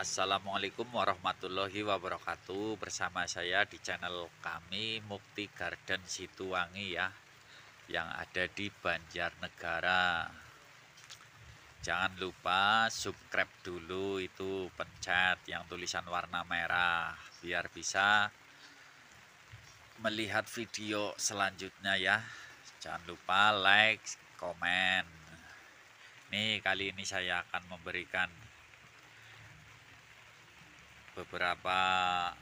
Assalamualaikum warahmatullahi wabarakatuh Bersama saya di channel kami Mukti Garden Situwangi ya Yang ada di Banjarnegara Jangan lupa subscribe dulu itu pencet yang tulisan warna merah Biar bisa melihat video selanjutnya ya Jangan lupa like, komen Nih kali ini saya akan memberikan beberapa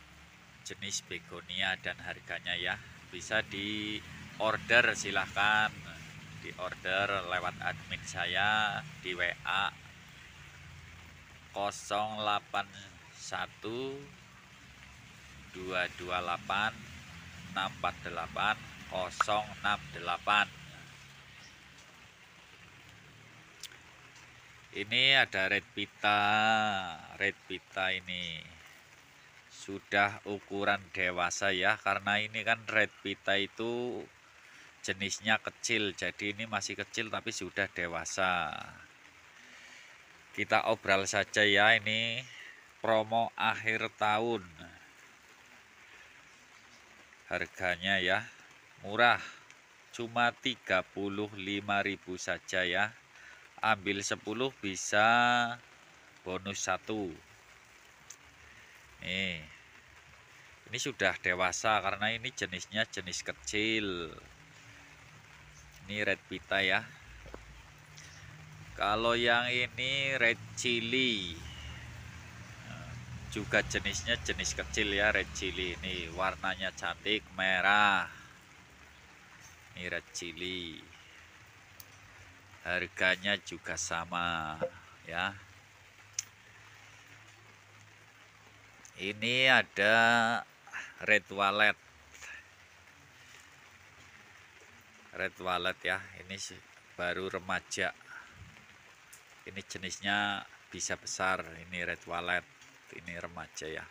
jenis begonia dan harganya ya bisa di order silahkan di order lewat admin saya di WA 081 228 648 068 ini ada red pita red pita ini sudah ukuran dewasa ya karena ini kan red pita itu jenisnya kecil jadi ini masih kecil tapi sudah dewasa kita obral saja ya ini promo akhir tahun harganya ya murah cuma 35.000 saja ya ambil 10 bisa bonus satu Nih. Eh, ini sudah dewasa karena ini jenisnya jenis kecil. Ini red pita ya. Kalau yang ini red chili. Juga jenisnya jenis kecil ya red chili ini. Warnanya cantik merah. Ini red chili. Harganya juga sama ya. ini ada red wallet red wallet ya ini baru remaja ini jenisnya bisa besar ini red wallet ini remaja ya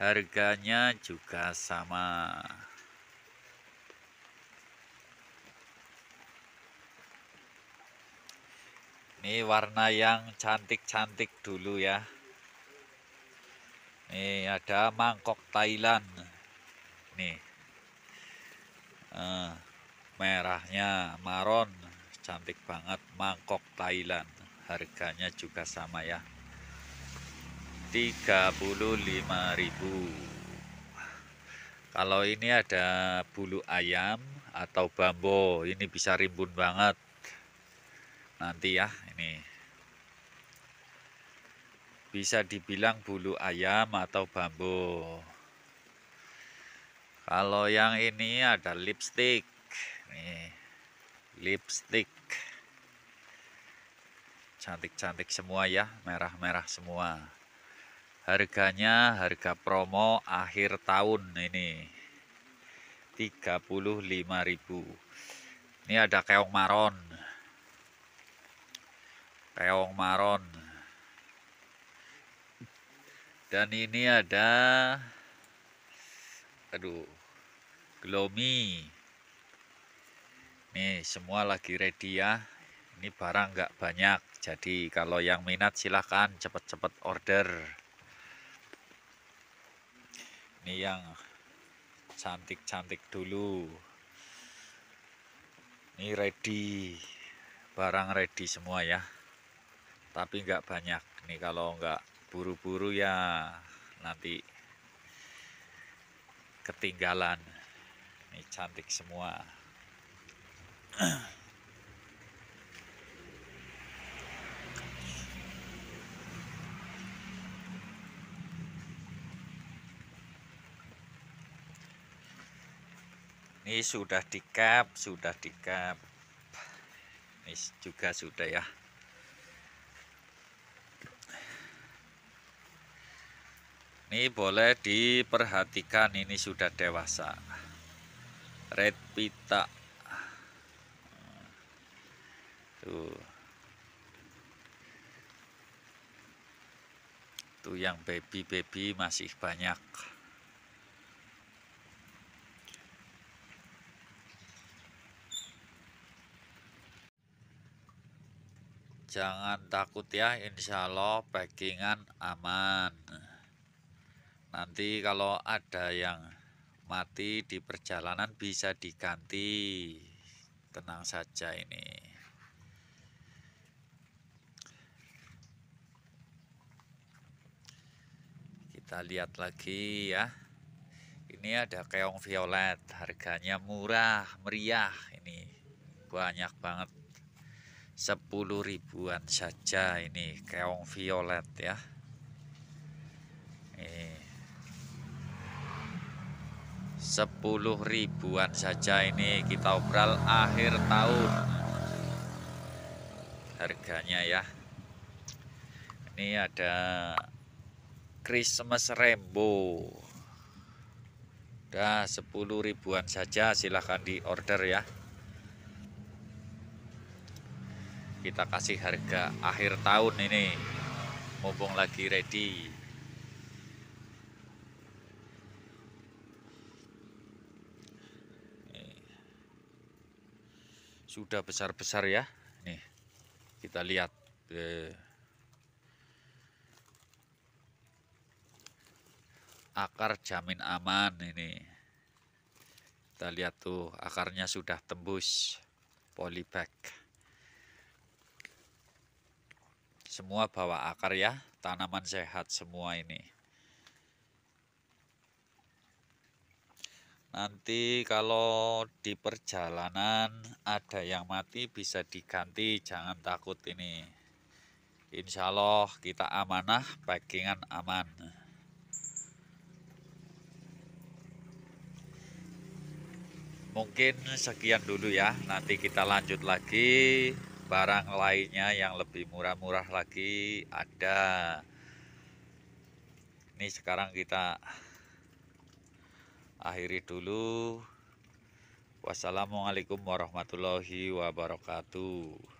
harganya juga sama ini warna yang cantik-cantik dulu ya Nih ada mangkok Thailand. Nih. Uh, merahnya maron, cantik banget mangkok Thailand. Harganya juga sama ya. 35.000. Kalau ini ada bulu ayam atau bambu, ini bisa rimbun banget. Nanti ya, ini bisa dibilang bulu ayam atau bambu. Kalau yang ini ada lipstick. Nih, lipstick. Cantik-cantik semua ya, merah-merah semua. Harganya harga promo akhir tahun ini. 35.000. Ini ada keong maron. Keong maron dan ini ada aduh glomi nih semua lagi ready ya ini barang nggak banyak jadi kalau yang minat silahkan cepet-cepet order ini yang cantik-cantik dulu ini ready barang ready semua ya tapi nggak banyak nih kalau nggak buru-buru ya nanti ketinggalan ini cantik semua ini sudah di cap sudah di cap ini juga sudah ya ini boleh diperhatikan ini sudah dewasa red pita tuh tuh yang baby baby masih banyak jangan takut ya insya Allah packingan aman nanti kalau ada yang mati di perjalanan bisa diganti tenang saja ini kita lihat lagi ya ini ada keong violet harganya murah meriah ini banyak banget 10 ribuan saja ini keong violet ya sepuluh ribuan saja ini kita obral akhir tahun harganya ya ini ada Christmas Rainbow udah sepuluh ribuan saja silahkan di order ya kita kasih harga akhir tahun ini mumpung lagi ready sudah besar-besar ya nih kita lihat eh, akar jamin aman ini kita lihat tuh akarnya sudah tembus polybag semua bawa akar ya tanaman sehat semua ini nanti kalau di perjalanan ada yang mati bisa diganti jangan takut ini Insya Allah kita amanah packingan aman mungkin sekian dulu ya nanti kita lanjut lagi barang lainnya yang lebih murah-murah lagi ada ini sekarang kita akhiri dulu wassalamualaikum warahmatullahi wabarakatuh